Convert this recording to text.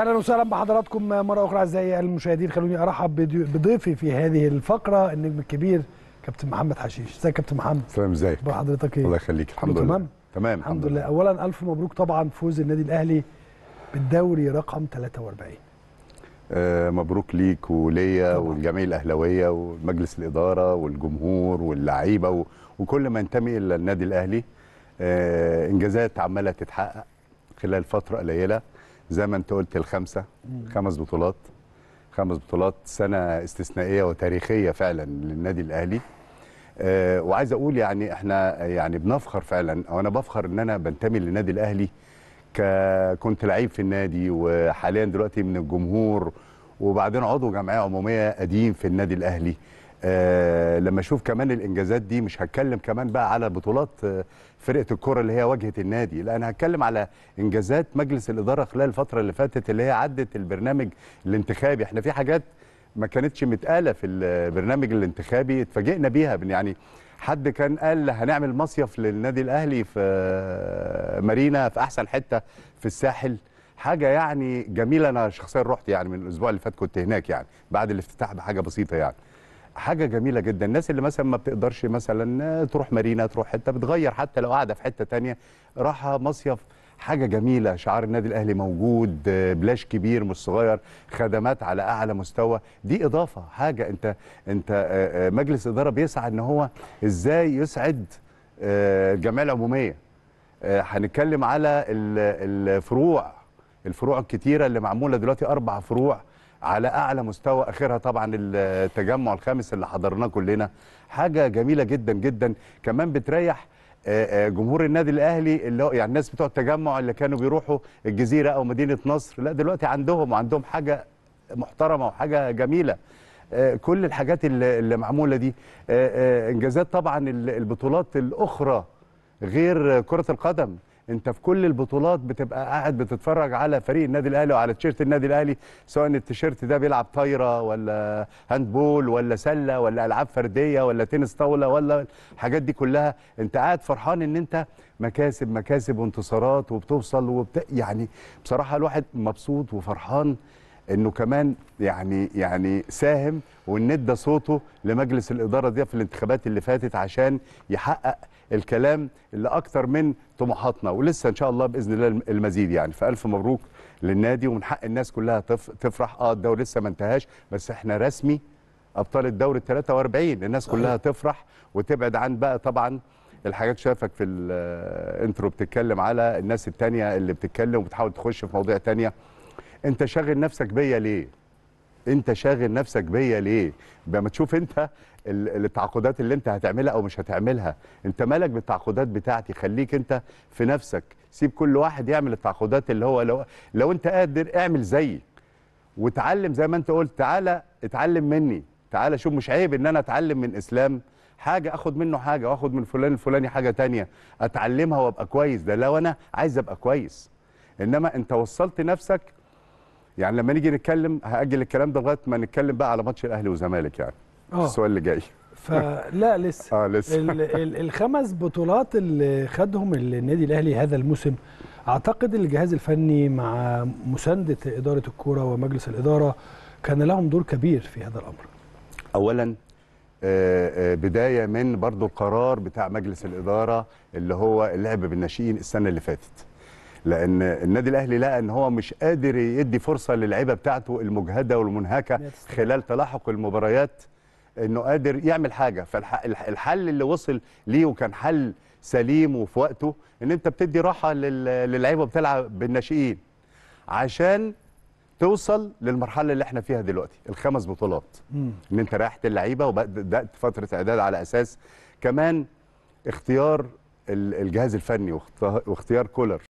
اهلا وسهلا بحضراتكم مره اخرى اعزائي المشاهدين خلوني ارحب بضيفي في هذه الفقره النجم الكبير كابتن محمد حشيش ازيك يا كابتن محمد سلام ازيك بحضرتك ايه الله يخليك الحمد لله تمام تمام الحمد لله اولا الف مبروك طبعا فوز النادي الاهلي بالدوري رقم 43 آه مبروك ليك وليا والجميع الاهلاويه ومجلس الاداره والجمهور واللعيبه وكل ما ينتمي الى النادي الاهلي آه انجازات عماله تتحقق خلال فتره قليله زي ما انت قلت الخمسه خمس بطولات خمس بطولات سنه استثنائيه وتاريخيه فعلا للنادي الاهلي آه، وعايز اقول يعني احنا يعني بنفخر فعلا او انا بفخر ان انا بنتمي للنادي الاهلي كنت لعيب في النادي وحاليا دلوقتي من الجمهور وبعدين عضو جمعيه عموميه قديم في النادي الاهلي آه لما اشوف كمان الانجازات دي مش هتكلم كمان بقى على بطولات آه، فرقه الكره اللي هي واجهه النادي لا انا هتكلم على انجازات مجلس الاداره خلال الفتره اللي فاتت اللي هي عدت البرنامج الانتخابي احنا في حاجات ما كانتش متقاله في البرنامج الانتخابي اتفاجئنا بيها يعني حد كان قال هنعمل مصيف للنادي الاهلي في مارينا في احسن حته في الساحل حاجه يعني جميله انا شخصيا رحت يعني من الاسبوع اللي فات كنت هناك يعني بعد الافتتاح بحاجه بسيطه يعني حاجه جميله جدا الناس اللي مثلا ما بتقدرش مثلا تروح مارينا تروح حته بتغير حتى لو قاعده في حته تانية راحه مصيف حاجه جميله شعار النادي الاهلي موجود بلاش كبير مش صغير خدمات على اعلى مستوى دي اضافه حاجه انت انت آه، آه، مجلس اداره بيسعى ان هو ازاي يسعد آه، الجمعيه العموميه هنتكلم على الفروع الفروع الكتيره اللي معموله دلوقتي اربع فروع على اعلى مستوى اخرها طبعا التجمع الخامس اللي حضرناه كلنا حاجه جميله جدا جدا كمان بتريح آه، آه، جمهور النادي الاهلي اللي يعني الناس بتوع التجمع اللي كانوا بيروحوا الجزيره او مدينه نصر لا دلوقتي عندهم وعندهم حاجه محترمه وحاجه جميله آه، كل الحاجات اللي معموله دي انجازات طبعا البطولات الاخرى غير كره القدم انت في كل البطولات بتبقى قاعد بتتفرج على فريق النادي الاهلي وعلى تيشيرت النادي الاهلي سواء التيشيرت ده بيلعب طايره ولا هاندبول ولا سله ولا العاب فرديه ولا تنس طاوله ولا الحاجات دي كلها انت قاعد فرحان ان انت مكاسب مكاسب وانتصارات وبتوصل وبت... يعني بصراحه الواحد مبسوط وفرحان انه كمان يعني يعني ساهم وان ادى صوته لمجلس الاداره دي في الانتخابات اللي فاتت عشان يحقق الكلام اللي اكتر من طموحاتنا ولسه ان شاء الله باذن الله المزيد يعني فالف مبروك للنادي ومن حق الناس كلها تفرح اه الدوري لسه ما انتهاش بس احنا رسمي ابطال الدوري ال 43 الناس كلها تفرح وتبعد عن بقى طبعا الحاجات شافك في الانترو بتتكلم على الناس التانية اللي بتتكلم وبتحاول تخش في مواضيع تانية انت شاغل نفسك بيا ليه انت شاغل نفسك بيا ليه بما تشوف انت التعاقدات اللي انت هتعملها او مش هتعملها انت مالك بالتعاقدات بتاعتي خليك انت في نفسك سيب كل واحد يعمل التعاقدات اللي هو لو لو انت قادر اعمل زيي وتعلم زي ما انت قلت تعالى اتعلم مني تعالى شوف مش عيب ان انا اتعلم من اسلام حاجه اخد منه حاجه واخد من فلان الفلاني حاجه تانية اتعلمها وابقى كويس ده لو انا عايز ابقى كويس انما انت وصلت نفسك يعني لما نيجي نتكلم هاجل الكلام ده لغايه ما نتكلم بقى على ماتش الاهلي والزمالك يعني أوه. السؤال اللي جاي فلا لسه اه لسه ال ال الخمس بطولات اللي خدهم النادي الاهلي هذا الموسم اعتقد الجهاز الفني مع مسانده اداره الكوره ومجلس الاداره كان لهم دور كبير في هذا الامر اولا آه، آه، بدايه من برضو القرار بتاع مجلس الاداره اللي هو اللعب بالناشئين السنه اللي فاتت لان النادي الاهلي لقى ان هو مش قادر يدي فرصه للعيبه بتاعته المجهده والمنهكه خلال تلاحق المباريات انه قادر يعمل حاجه فالحل اللي وصل ليه وكان حل سليم وفي وقته ان انت بتدي راحه للعيبه بتلعب بالناشئين عشان توصل للمرحله اللي احنا فيها دلوقتي الخمس بطولات مم. ان انت ريحت اللعيبه وبدات فتره اعداد على اساس كمان اختيار الجهاز الفني واختيار كولر